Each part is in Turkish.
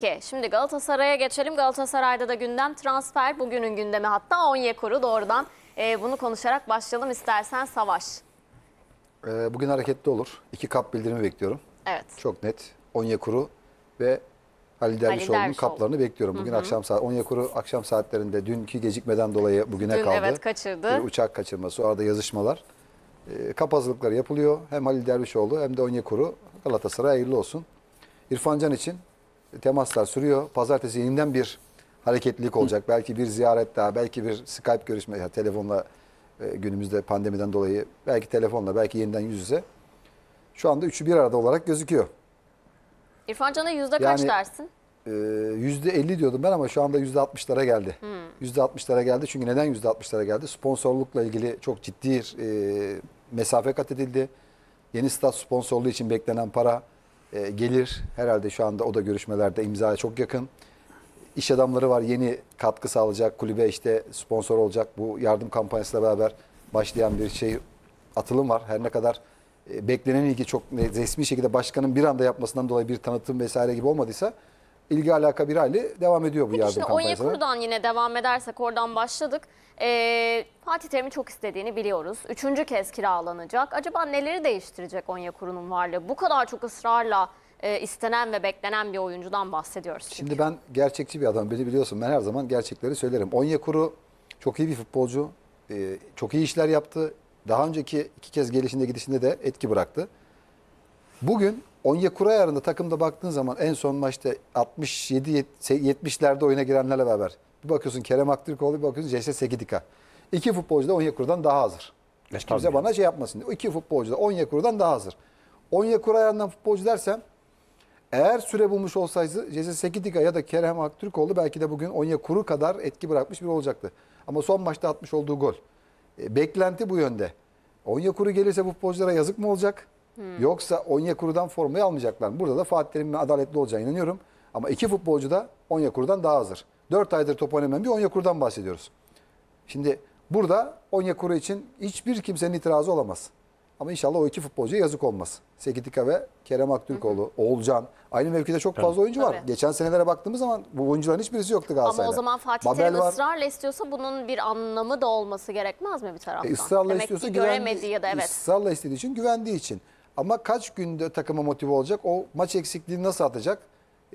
Peki şimdi Galatasaray'a geçelim. Galatasaray'da da gündem transfer. Bugünün gündemi hatta Onyekuru doğrudan e, bunu konuşarak başlayalım istersen Savaş. E, bugün hareketli olur. İki kap bildirimi bekliyorum. Evet. Çok net. Onyekuru ve Halil Dervişoğlu'nun kaplarını bekliyorum. Bugün hı hı. akşam saat Onyekuru akşam saatlerinde dünkü gecikmeden dolayı bugüne Dün, kaldı. Evet kaçırdı. Bir uçak kaçırması, Orada yazışmalar. E, kap hazırlıkları yapılıyor. Hem Halil Dervişoğlu hem de Onyekuru Galatasaray hayırlı olsun. İrfan Can için temaslar sürüyor. Pazartesi yeniden bir hareketlilik olacak. Hı. Belki bir ziyaret daha, belki bir Skype görüşme, ya telefonla e, günümüzde pandemiden dolayı belki telefonla, belki yeniden yüz yüze. Şu anda üçü bir arada olarak gözüküyor. İrfan Can'a yüzde yani, kaç dersin? E, yüzde elli diyordum ben ama şu anda yüzde altmışlara geldi. Yüzde altmışlara geldi çünkü neden yüzde altmışlara geldi? Sponsorlukla ilgili çok ciddi e, mesafe kat edildi. Yeni stat sponsorluğu için beklenen para e, gelir. Herhalde şu anda o da görüşmelerde imzaya çok yakın. İş adamları var yeni katkı sağlayacak. Kulübe işte sponsor olacak. Bu yardım kampanyasıyla beraber başlayan bir şey atılım var. Her ne kadar e, beklenen ilgi çok resmi şekilde başkanın bir anda yapmasından dolayı bir tanıtım vesaire gibi olmadıysa ilgi alaka bir hali devam ediyor bu Peki yardım işte kampanyasına. Onyekuru'dan yine devam edersek oradan başladık. Ee, Fatih Terim'i çok istediğini biliyoruz. Üçüncü kez kiralanacak. Acaba neleri değiştirecek Onyekuru'nun varlığı? Bu kadar çok ısrarla e, istenen ve beklenen bir oyuncudan bahsediyoruz. Çünkü. Şimdi ben gerçekçi bir adam. Beni biliyorsun ben her zaman gerçekleri söylerim. Onyekuru çok iyi bir futbolcu. Ee, çok iyi işler yaptı. Daha önceki iki kez gelişinde gidişinde de etki bıraktı. Bugün Onyekuru ayarında takımda baktığın zaman en son maçta 67 70'lerde oyuna girenlerle beraber bir bakıyorsun Kerem Aktürkoğlu bir bakıyorsun CS Sekidika. İki futbolcu da Onyekuru'dan daha hazır. Hiç e, kimse Tabii. bana şey yapmasın. Diye. İki futbolcu da Onyekuru'dan daha hazır. Onyekuru ayarından futbolcu dersem eğer süre bulmuş olsaydı CS Sekidika ya da Kerem Aktürkoğlu belki de bugün Onyekuru kadar etki bırakmış bir olacaktı. Ama son maçta atmış olduğu gol. E, beklenti bu yönde. Onyekuru gelirse bu futbolculara yazık mı olacak? Hmm. Yoksa Onyekuru'dan formayı almayacaklar. Burada da Fatih Terim'in adaletli olacağına inanıyorum. Ama iki futbolcu da Onyekuru'dan daha hazır. Dört aydır top oynamayan bir Onyekuru'dan bahsediyoruz. Şimdi burada Onyekuru için hiçbir kimsenin itirazı olamaz. Ama inşallah o iki futbolcuya yazık olmaz. Sekitika ve Kerem Aktürkoğlu, hı hı. Oğulcan. Aynı mevkide çok fazla oyuncu Tabii. var. Geçen senelere baktığımız zaman bu oyuncuların hiçbirisi yoktu Galatasaray'da. Ama o zaman Fatih Terim ısrarla istiyorsa bunun bir anlamı da olması gerekmez mi bir e, taraftan? E, ısrarla Demek istiyorsa ki göremedi ya da evet. Israrla istediği için, güvendiği için. Ama kaç günde takıma motive olacak? O maç eksikliğini nasıl atacak?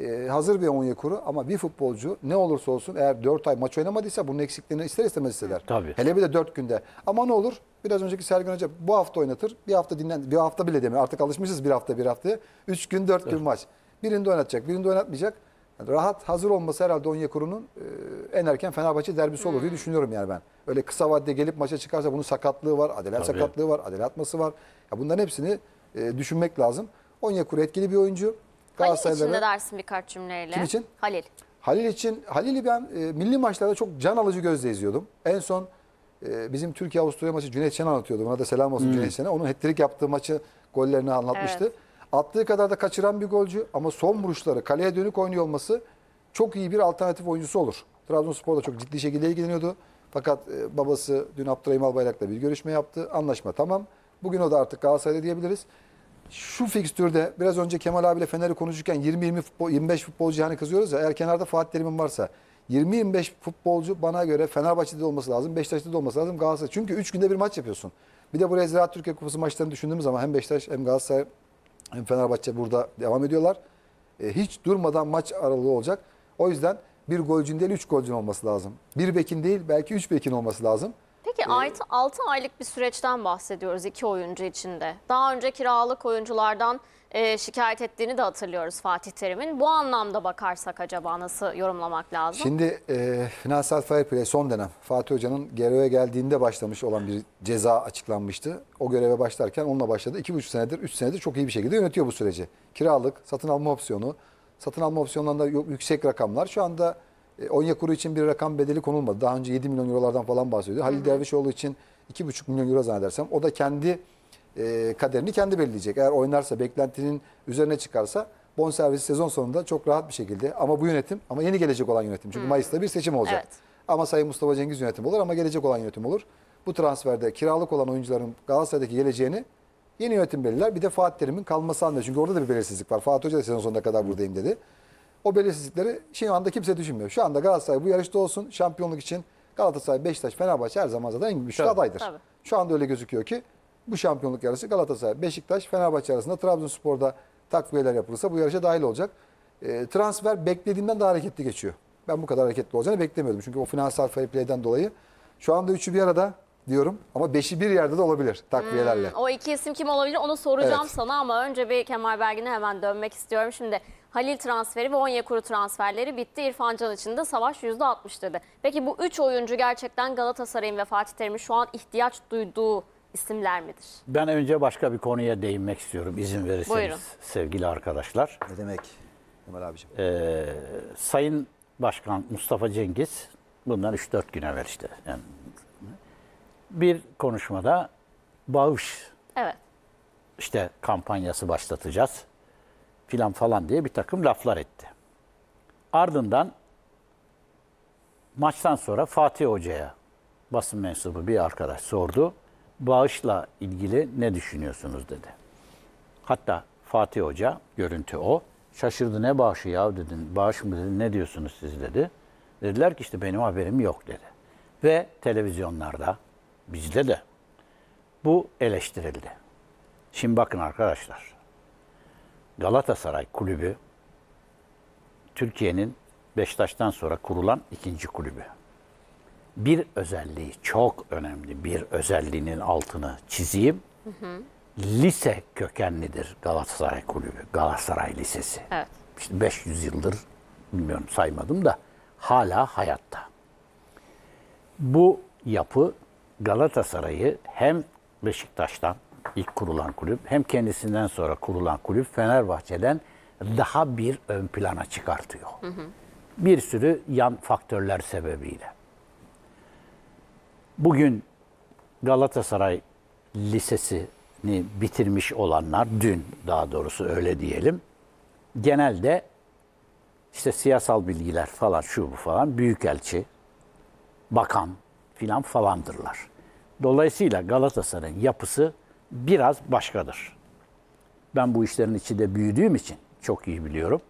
Ee, hazır bir Onyekuru ama bir futbolcu ne olursa olsun eğer 4 ay maç oynamadıysa bunun eksikliğini ister istemez hisseder. Tabii. Hele bir de 4 günde. Ama ne olur? Biraz önceki Sergen Hoca bu hafta oynatır. Bir hafta dinlen bir hafta bile demiyor. Artık alışmışız bir hafta bir hafta. 3 gün 4 gün maç. Birini de oynatacak, birini de oynatmayacak. Yani rahat hazır olması herhalde Onyekuru'nun e, en erken Fenerbahçe derbisi olur diye hmm. düşünüyorum yani ben. Öyle kısa vadede gelip maça çıkarsa bunun sakatlığı var, adeler sakatlığı var, adel atması var. Ya bunların hepsini e, düşünmek lazım. Onyekuru etkili bir oyuncu. Halil için de dersin birkaç cümleyle. Kim için? Halil. Halil için, Halil'i ben e, milli maçlarda çok can alıcı gözle izliyordum. En son e, bizim Türkiye-Avusturya maçı Cüneyt Şen anlatıyordu. Ona da selam olsun hmm. Cüneyt Şen'e. Onun hat yaptığı maçı gollerini anlatmıştı. Evet. Attığı kadar da kaçıran bir golcü ama son vuruşları kaleye dönük oynuyor olması çok iyi bir alternatif oyuncusu olur. Trabzonspor da çok ciddi şekilde ilgileniyordu. Fakat e, babası dün Abdurrahim Albayrak'la bir görüşme yaptı. Anlaşma tamam. Bugün o da artık Galatasaray'da diyebiliriz. Şu fikstürde biraz önce Kemal abiyle Fener'i konuşurken 20-20 futbol, 25 futbolcu hani kızıyoruz ya eğer kenarda Fatih Terim'in varsa 20-25 futbolcu bana göre Fenerbahçe'de olması lazım, Beşiktaş'ta da olması lazım, Galatasaray. Çünkü 3 günde bir maç yapıyorsun. Bir de buraya Ziraat Türkiye Kupası maçlarını düşündüğümüz zaman hem Beşiktaş hem Galatasaray hem Fenerbahçe burada devam ediyorlar. E, hiç durmadan maç aralığı olacak. O yüzden bir golcün değil 3 golcün olması lazım. Bir bekin değil belki 3 bekin olması lazım ki 6 e, aylık bir süreçten bahsediyoruz iki oyuncu içinde. Daha önce kiralık oyunculardan e, şikayet ettiğini de hatırlıyoruz Fatih Terim'in. Bu anlamda bakarsak acaba nasıl yorumlamak lazım? Şimdi e, finansal fair play son dönem Fatih Hoca'nın göreve geldiğinde başlamış olan bir ceza açıklanmıştı. O göreve başlarken onunla başladı. 2,5 senedir 3 senedir çok iyi bir şekilde yönetiyor bu süreci. Kiralık, satın alma opsiyonu, satın alma opsiyonlarında yüksek rakamlar. Şu anda e, Onyekuru için bir rakam bedeli konulmadı. Daha önce 7 milyon eurolardan falan bahsediyordu. Halil Dervişoğlu için 2,5 milyon euro zannedersem. O da kendi e, kaderini kendi belirleyecek. Eğer oynarsa, beklentinin üzerine çıkarsa bonservis sezon sonunda çok rahat bir şekilde ama bu yönetim ama yeni gelecek olan yönetim. Çünkü Mayıs'ta bir seçim olacak. Evet. Ama Sayın Mustafa Cengiz yönetim olur ama gelecek olan yönetim olur. Bu transferde kiralık olan oyuncuların Galatasaray'daki geleceğini yeni yönetim belirler. Bir de Fatih Terim'in kalması halinde. Çünkü orada da bir belirsizlik var. Fatih Hoca da sezon sonuna kadar buradayım dedi. O belirsizlikleri şu anda kimse düşünmüyor. Şu anda Galatasaray bu yarışta olsun şampiyonluk için Galatasaray, Beşiktaş, Fenerbahçe her zaman zaten en güçlü Tabii. adaydır. Tabii. Şu anda öyle gözüküyor ki bu şampiyonluk yarışı Galatasaray, Beşiktaş, Fenerbahçe arasında Trabzonspor'da takviyeler yapılırsa bu yarışa dahil olacak. E, transfer beklediğimden daha hareketli geçiyor. Ben bu kadar hareketli olacağını beklemiyordum. Çünkü o finansal fair play'den dolayı. Şu anda üçü bir arada diyorum ama beşi bir yerde de olabilir takviyelerle. Hmm, o iki isim kim olabilir onu soracağım evet. sana ama önce bir Kemal Belgin'e hemen dönmek istiyorum. Şimdi Halil transferi ve Onyekuru transferleri bitti. İrfan Can için de savaş %60 dedi. Peki bu üç oyuncu gerçekten Galatasaray'ın ve Fatih Terim'in şu an ihtiyaç duyduğu isimler midir? Ben önce başka bir konuya değinmek istiyorum izin verirseniz Buyurun. sevgili arkadaşlar. Ne demek Kemal abiciğim? Ee, Sayın Başkan Mustafa Cengiz bundan 3-4 gün evvel işte yani bir konuşmada bağış evet. işte kampanyası başlatacağız filan falan diye bir takım laflar etti. Ardından maçtan sonra Fatih Hoca'ya basın mensubu bir arkadaş sordu. Bağışla ilgili ne düşünüyorsunuz dedi. Hatta Fatih Hoca, görüntü o, şaşırdı ne bağışı ya dedin Bağış mı dedi, ne diyorsunuz siz dedi. Dediler ki işte benim haberim yok dedi. Ve televizyonlarda, Bizde de bu eleştirildi. Şimdi bakın arkadaşlar. Galatasaray Kulübü Türkiye'nin Beşiktaş'tan sonra kurulan ikinci kulübü. Bir özelliği çok önemli bir özelliğinin altını çizeyim. Hı hı. Lise kökenlidir Galatasaray Kulübü, Galatasaray Lisesi. Evet. İşte 500 yıldır bilmiyorum saymadım da hala hayatta. Bu yapı Galatasaray'ı hem Beşiktaş'tan ilk kurulan kulüp hem kendisinden sonra kurulan kulüp Fenerbahçe'den daha bir ön plana çıkartıyor. Hı hı. Bir sürü yan faktörler sebebiyle. Bugün Galatasaray Lisesi'ni bitirmiş olanlar, dün daha doğrusu öyle diyelim, genelde işte siyasal bilgiler falan şu bu falan, büyükelçi, bakan filan falandırlar. Dolayısıyla Galatasaray'ın yapısı biraz başkadır. Ben bu işlerin içinde büyüdüğüm için çok iyi biliyorum.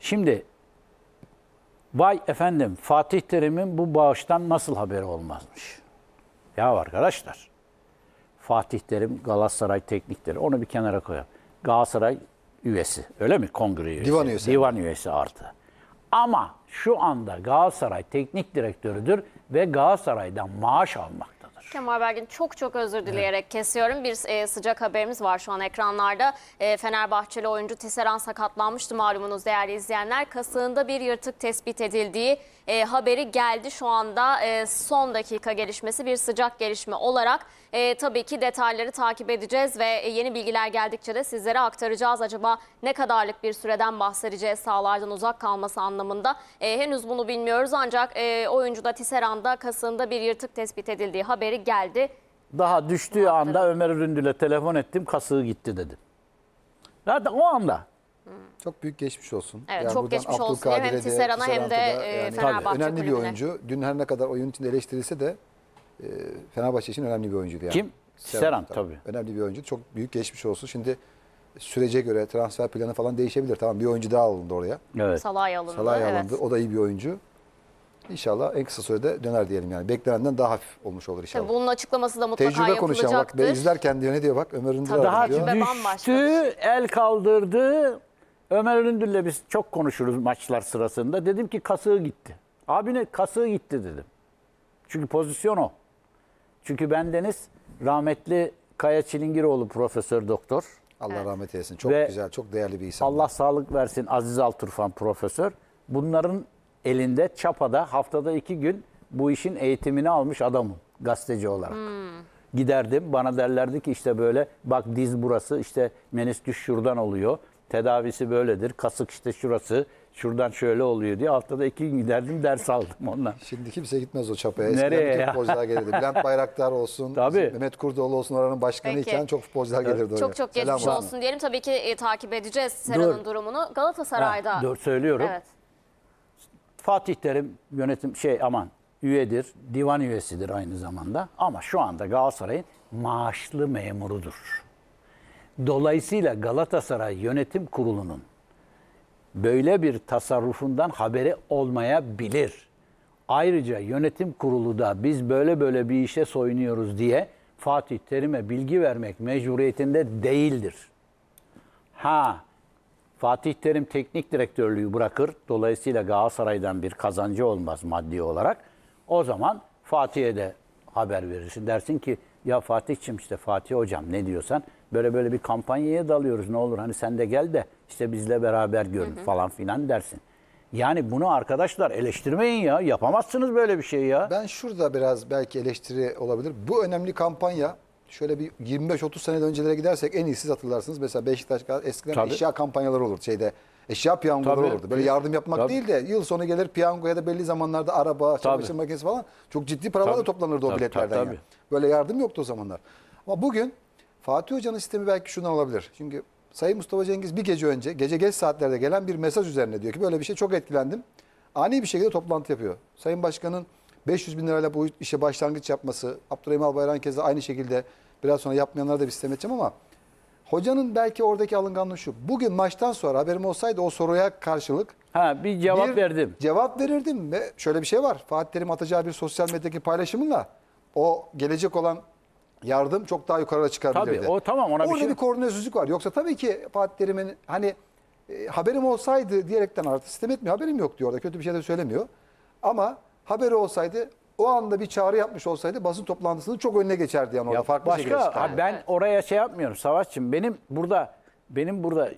Şimdi vay efendim Fatih Terim'in bu bağıştan nasıl haberi olmazmış? Ya arkadaşlar Fatih Terim Galatasaray teknikleri onu bir kenara koyalım. Galatasaray üyesi öyle mi? Kongre üyesi. Divan üyesi. Divan üyesi artı. Ama şu anda Galatasaray teknik direktörüdür ve Galatasaray'dan maaş almak. Kemal Belgin çok çok özür dileyerek evet. kesiyorum. Bir e, sıcak haberimiz var şu an ekranlarda. E, Fenerbahçeli oyuncu Tisseran sakatlanmıştı malumunuz değerli izleyenler. Kasığında bir yırtık tespit edildiği e, haberi geldi. Şu anda e, son dakika gelişmesi bir sıcak gelişme olarak e, tabii ki detayları takip edeceğiz ve yeni bilgiler geldikçe de sizlere aktaracağız. Acaba ne kadarlık bir süreden bahsedeceğiz sahalardan uzak kalması anlamında e, henüz bunu bilmiyoruz ancak e, oyuncuda tiseranda kasında bir yırtık tespit edildiği haberi geldi. Daha düştüğü anda Ömer Üründül'e telefon ettim kasığı gitti dedim. Zaten o anda çok büyük geçmiş olsun. Evet yani çok geçmiş olsun hem Tisserana, Tisserana hem de e, yani Fenerbahçe Önemli kulübüne. bir oyuncu. Dün her ne kadar oyun içinde eleştirilse de e, Fenerbahçe için önemli bir oyuncuydu. Yani. Kim? Tisserana tabii. Önemli bir oyuncu. Çok büyük geçmiş olsun. Şimdi sürece göre transfer planı falan değişebilir. Tamam bir oyuncu daha alındı oraya. Evet. Salay alındı. Salay alındı. Evet. O da iyi bir oyuncu. İnşallah en kısa sürede döner diyelim yani. Beklenenden daha hafif olmuş olur inşallah. Tabii bunun açıklaması da mutlaka Tecrübe konuşan bak. Ben izlerken diyor ne diyor bak Ömer Ünlü Daha diyor. düştü, şey. el kaldırdı, Ömer Öründül'le biz çok konuşuruz maçlar sırasında. Dedim ki kasığı gitti. Abine kasığı gitti dedim. Çünkü pozisyon o. Çünkü bendeniz rahmetli Kaya Çilingiroğlu profesör doktor. Allah rahmet eylesin. Çok Ve güzel, çok değerli bir insan. Allah sağlık versin Aziz Alturfan profesör. Bunların elinde çapada haftada iki gün bu işin eğitimini almış adamım gazeteci olarak. Hmm. Giderdim bana derlerdi ki işte böyle bak diz burası işte menisküs şuradan oluyor. Tedavisi böyledir. Kasık işte şurası, şuradan şöyle oluyor diye haftada iki gün giderdim ders aldım ondan. Şimdi kimse gitmez o çapaya. Eskiden Nereye bütün ya? futbolcular gelirdi. Bülent Bayraktar olsun, Tabii. Mehmet Kurdoğlu olsun oranın başkanı Peki. iken çok futbolcular gelirdi oraya. Çok çok Selam geçmiş olsun. olsun diyelim. Tabii ki e, takip edeceğiz Sera'nın Dur. durumunu. Galatasaray'da. Ha, dur, söylüyorum. Evet. Fatih Terim yönetim şey aman üyedir, divan üyesidir aynı zamanda. Ama şu anda Galatasaray'ın maaşlı memurudur. Dolayısıyla Galatasaray Yönetim Kurulu'nun böyle bir tasarrufundan haberi olmayabilir. Ayrıca yönetim kurulu da biz böyle böyle bir işe soyunuyoruz diye Fatih Terim'e bilgi vermek mecburiyetinde değildir. Ha Fatih Terim teknik direktörlüğü bırakır. Dolayısıyla Galatasaray'dan bir kazancı olmaz maddi olarak. O zaman Fatih'e de haber verirsin. Dersin ki ya Fatih'cim işte Fatih hocam ne diyorsan böyle böyle bir kampanyaya dalıyoruz ne olur hani sen de gel de işte bizle beraber görün hı hı. falan filan dersin. Yani bunu arkadaşlar eleştirmeyin ya. Yapamazsınız böyle bir şey ya. Ben şurada biraz belki eleştiri olabilir. Bu önemli kampanya şöyle bir 25-30 sene öncelere gidersek en iyisi hatırlarsınız. Mesela Beşiktaş eskiden Tabii. eşya kampanyaları olur şeyde. Eşya piyangoları Tabii. olurdu. Böyle yardım yapmak Tabii. değil de yıl sonu gelir piyangoya da belli zamanlarda araba, çamaşır makinesi falan çok ciddi paralar da toplanırdı Tabii. o biletlerden. Tabii. Yani. Böyle yardım yoktu o zamanlar. Ama bugün Fatih Hoca'nın sistemi belki şundan olabilir. Çünkü Sayın Mustafa Cengiz bir gece önce gece geç saatlerde gelen bir mesaj üzerine diyor ki böyle bir şey çok etkilendim. Ani bir şekilde toplantı yapıyor. Sayın Başkan'ın 500 bin lirayla bu işe başlangıç yapması, Abdurrahim Albayrak'ın kez de aynı şekilde biraz sonra yapmayanlara da bir sistem edeceğim ama hocanın belki oradaki alınganlığı şu. Bugün maçtan sonra haberim olsaydı o soruya karşılık ha, bir cevap bir verdim. Cevap verirdim ve şöyle bir şey var. Fatih Terim atacağı bir sosyal medyadaki paylaşımınla o gelecek olan yardım çok daha yukarıda çıkabilirdi. Tabii o tamam ona Orada bir şey... bir koordinasızlık var. Yoksa tabii ki Fatih Terim'in hani e, haberim olsaydı diyerekten artık sistem etmiyor. Haberim yok diyor orada kötü bir şey de söylemiyor. Ama haberi olsaydı o anda bir çağrı yapmış olsaydı basın toplantısını çok önüne geçerdi yani orada ya farklı başka, şekilde çıkardı. Ben oraya şey yapmıyorum Savaşçım. Benim burada benim burada e,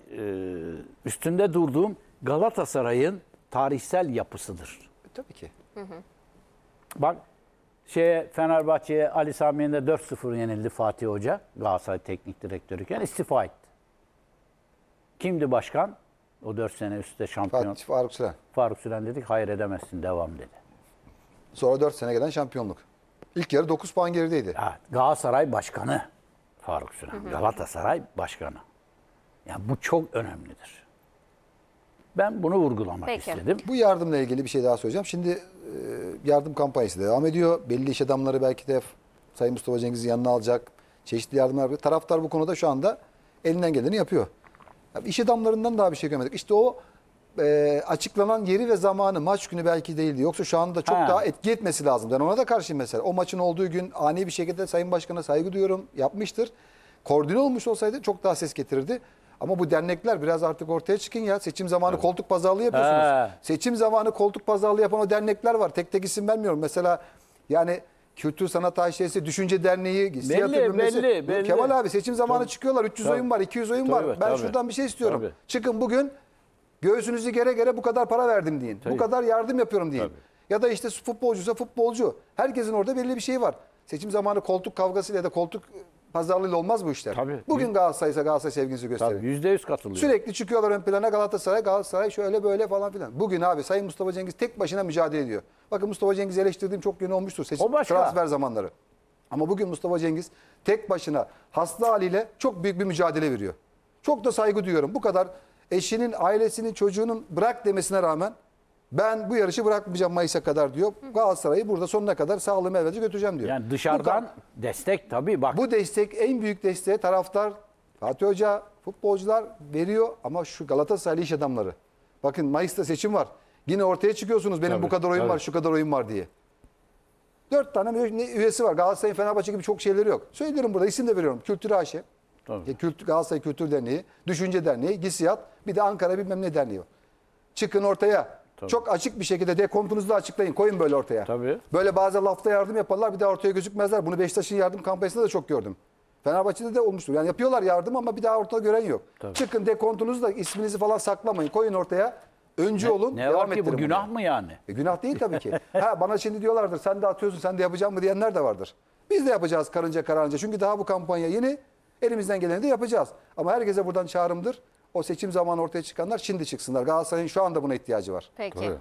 üstünde durduğum Galatasaray'ın tarihsel yapısıdır. E, tabii ki. Hı hı. Bak şeye Fenerbahçe'ye Ali Sami'nde 4-0 yenildi Fatih Hoca. Galatasaray Teknik Direktörüken istifa etti. Kimdi başkan? O 4 sene üstte şampiyon. Fatih Faruk Süren. Faruk Süren dedik hayır edemezsin devam dedi. Sonra 4 sene gelen şampiyonluk. İlk yarı 9 puan gerideydi. Ya, Galatasaray başkanı Faruk Süren. Hı hı. Galatasaray başkanı. Yani bu çok önemlidir. Ben bunu vurgulamak Peki. istedim. Bu yardımla ilgili bir şey daha söyleyeceğim. Şimdi e, yardım kampanyası devam ediyor. Belli iş adamları belki de Sayın Mustafa Cengiz'in yanına alacak. Çeşitli yardımlar yapıyor. Taraftar bu konuda şu anda elinden geleni yapıyor. Ya iş adamlarından daha bir şey görmedik. İşte o e, açıklanan yeri ve zamanı maç günü belki değildi. Yoksa şu anda çok ha. daha etki etmesi lazım. Ben ona da karşıyım mesela. O maçın olduğu gün ani bir şekilde Sayın Başkan'a saygı duyuyorum yapmıştır. Koordine olmuş olsaydı çok daha ses getirirdi. Ama bu dernekler biraz artık ortaya çıkın ya. Seçim zamanı evet. koltuk pazarlığı yapıyorsunuz. He. Seçim zamanı koltuk pazarlığı yapan o dernekler var. Tek tek isim vermiyorum. Mesela yani Kültür Sanat HŞ'si, Düşünce Derneği, belli, Siyah Belli, belli, belli. Kemal abi seçim zamanı tabii. çıkıyorlar. 300 tabii. oyun var, 200 oyun tabii, var. Ben tabii. şuradan bir şey istiyorum. Tabii. Çıkın bugün göğsünüzü gere gere bu kadar para verdim deyin. Tabii. Bu kadar yardım yapıyorum deyin. Tabii. Ya da işte futbolcuysa futbolcu. Herkesin orada belli bir şeyi var. Seçim zamanı koltuk kavgasıyla ya da koltuk pazarlığıyla olmaz bu işler. Tabii. Bugün Galatasaray ise Galatasaray sevginizi gösterin. Tabii yüzde yüz katılıyor. Sürekli çıkıyorlar ön plana Galatasaray, Galatasaray şöyle böyle falan filan. Bugün abi Sayın Mustafa Cengiz tek başına mücadele ediyor. Bakın Mustafa Cengiz eleştirdiğim çok yönü olmuştur seçim O başka. transfer zamanları. Ama bugün Mustafa Cengiz tek başına hasta haliyle çok büyük bir mücadele veriyor. Çok da saygı duyuyorum. Bu kadar eşinin, ailesinin, çocuğunun bırak demesine rağmen ben bu yarışı bırakmayacağım Mayıs'a kadar diyor. Galatasaray'ı burada sonuna kadar sağlığımı evvelce götüreceğim diyor. Yani dışarıdan bu, destek tabii bak. Bu destek en büyük desteği taraftar, Fatih Hoca, futbolcular veriyor ama şu Galatasaraylı iş adamları. Bakın Mayıs'ta seçim var. Yine ortaya çıkıyorsunuz benim tabii, bu kadar oyun tabii. var, şu kadar oyun var diye. Dört tane üyesi var. Galatasaray'ın Fenerbahçe gibi çok şeyleri yok. Söylüyorum burada isim de veriyorum. Kültür AŞ, Kültür, Galatasaray Kültür Derneği, Düşünce Derneği, GİSİAD, bir de Ankara bilmem ne derneği var. Çıkın ortaya Tabii. Çok açık bir şekilde dekomptunuzu da açıklayın. Koyun böyle ortaya. Tabii. Böyle bazen lafta yardım yaparlar bir daha ortaya gözükmezler. Bunu Beşiktaş'ın yardım kampanyasında da çok gördüm. Fenerbahçe'de de olmuştur. Yani yapıyorlar yardım ama bir daha ortada gören yok. Tabii. Çıkın dekontunuzu da isminizi falan saklamayın. Koyun ortaya. Öncü ne, olun. Ne devam var ki bu günah bunu. mı yani? E, günah değil tabii ki. ha bana şimdi diyorlardır sen de atıyorsun sen de yapacağım mı diyenler de vardır. Biz de yapacağız karınca kararınca. Çünkü daha bu kampanya yeni. Elimizden geleni de yapacağız. Ama herkese buradan çağrımdır. O seçim zamanı ortaya çıkanlar şimdi çıksınlar. Galatasaray'ın şu anda buna ihtiyacı var. Peki. Tabii.